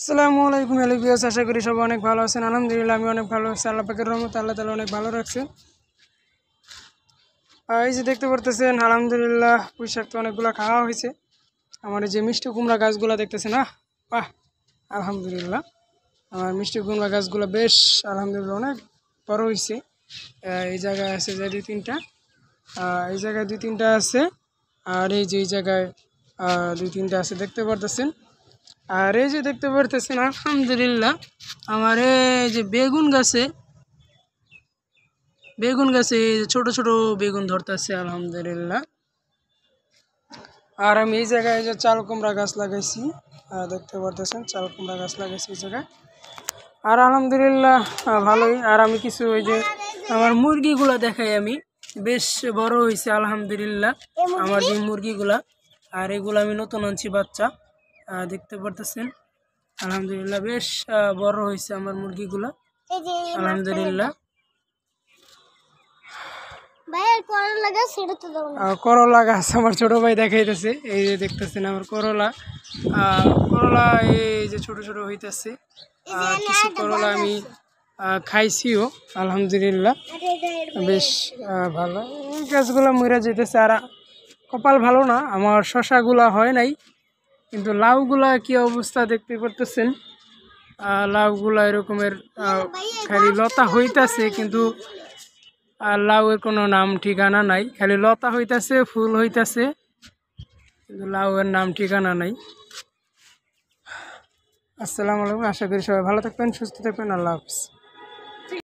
আসসালামু আলাইকুম এলিবিয়াস আশা করি সবাই অনেক ভালো আছেন আলহামদুলিল্লাহ আমি অনেক ভালো আছি আল্লাহ পাকের রহমত আল্লাহ তালা অনেক ভালো রাখছে এই যে দেখতে পারতেছেন আলহামদুলিল্লাহ পুঁশাক তো অনেকগুলো খাওয়া হয়েছে আমার যে মিষ্টি কুমড়া গাছগুলো দেখতেছেন আহ বাহ আলহামদুলিল্লাহ আমার মিষ্টি কুমড়া গাছগুলো বেশ আলহামদুলিল্লাহ অনেক বড় হয়েছে এই জায়গায় আছে যে দুই তিনটা এই জায়গায় দুই তিনটা আছে আর এই যে এই জায়গায় দুই তিনটা আছে দেখতে পারতেছেন আর এই যে দেখতে পারতেছেন আলহামদুলিল্লাহ আমার এই যে বেগুন গাছে বেগুন গাছে ছোট ছোট বেগুন ধরতেছে আলহামদুলিল্লাহ আর আমি এই জায়গায় যে চাল কুমড়া গাছ লাগাইছি দেখতে পারতেছেন চাল কুমড়া গাছ লাগাইছি এই জায়গায় আর আলহামদুলিল্লাহ ভালোই আর আমি কিছু ওই যে আমার মুরগিগুলা দেখাই আমি বেশ বড় হয়েছে আলহামদুলিল্লাহ আমার যে মুরগিগুলা আর এগুলো আমি নতুন আনছি বাচ্চা দেখতে পারতেছেন আলহামদুলিল্লাহ বেশ বড় হয়েছে আমার মুরগিগুলো আলহামদুলিল্লাহ করলা গাছ আমার ছোট ভাই দেখাইতেছে এই যে দেখতেছেন আমার করলা করলা এই যে ছোট ছোট হইতেছে কিছু করলা আমি খাইছিও আলহামদুলিল্লাহ বেশ ভালো গাছগুলো মরে যেতেছে আর কপাল ভালো না আমার শশাগুলা হয় নাই কিন্তু লাউগুলা কি অবস্থা দেখতে পারতেছেন লাউগুলা এরকমের খালি লতা হইতাছে কিন্তু আর লাউয়ের কোনো নাম ঠিকানা নাই খালি লতা হইতাছে ফুল হইতাছে কিন্তু লাউয়ের নাম ঠিকানা নাই আসসালামু আলাইকুম আশা করি সবাই ভালো থাকবেন সুস্থ থাকবেন আল্লাহ হাফিজ